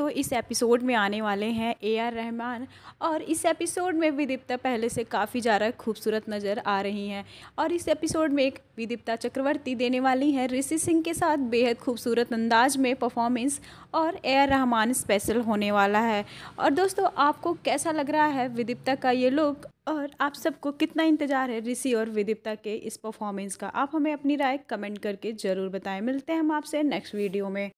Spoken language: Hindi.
दोस्तों इस एपिसोड में आने वाले हैं ए आर रहमान और इस एपिसोड में विदिप्ता पहले से काफ़ी ज़्यादा खूबसूरत नज़र आ रही हैं और इस एपिसोड में एक विदिप्ता चक्रवर्ती देने वाली हैं ऋषि सिंह के साथ बेहद खूबसूरत अंदाज में परफॉर्मेंस और ए आर रहमान स्पेशल होने वाला है और दोस्तों आपको कैसा लग रहा है विदिप्ता का ये लुक और आप सबको कितना इंतज़ार है ऋषि और विदिप्ता के इस परफॉर्मेंस का आप हमें अपनी राय कमेंट करके ज़रूर बताएं मिलते हैं हम आपसे नेक्स्ट वीडियो में